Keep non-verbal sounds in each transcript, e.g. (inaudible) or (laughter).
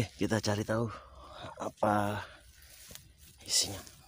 Oke, kita cari tahu apa isinya.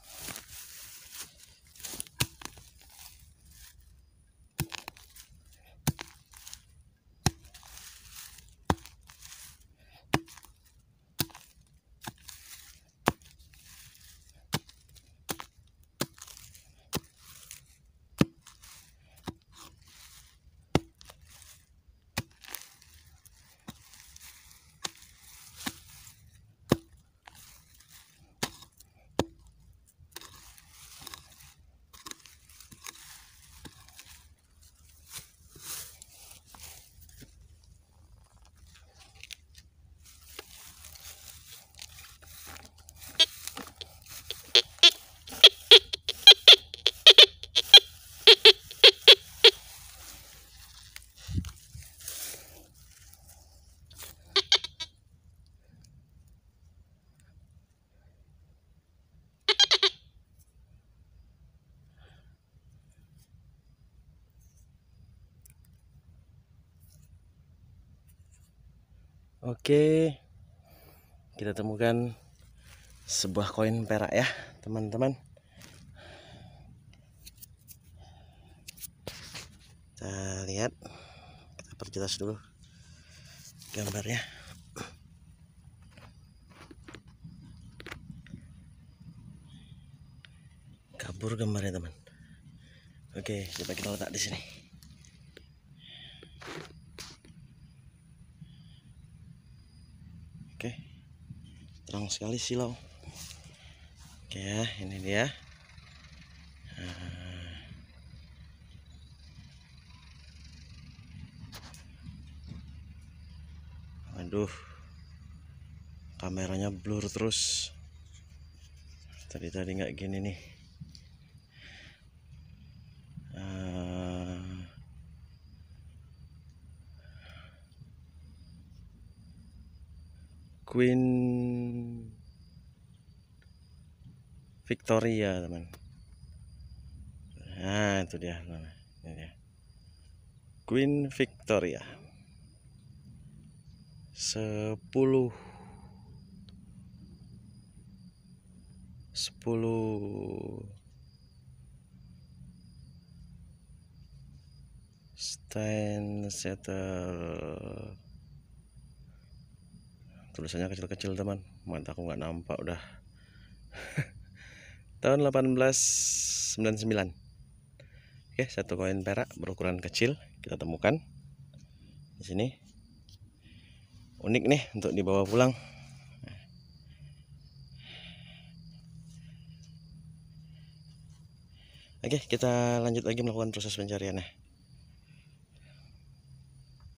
Oke, kita temukan sebuah koin perak ya, teman-teman. Kita lihat, kita perjelas dulu gambarnya. Kabur gambarnya teman. Oke, coba kita letak di sini. Oke. Terang sekali silau. Oke ya, ini dia. Ah. Aduh. Kameranya blur terus. Tadi tadi nggak gini nih. Uh, Queen Victoria teman nah itu dia teman. ini dia Queen Victoria 10 10 stand Setter tulisannya kecil-kecil teman mata aku nggak nampak udah (laughs) tahun 1899 oke satu koin perak berukuran kecil kita temukan di sini unik nih untuk dibawa pulang Oke, kita lanjut lagi melakukan proses pencariannya.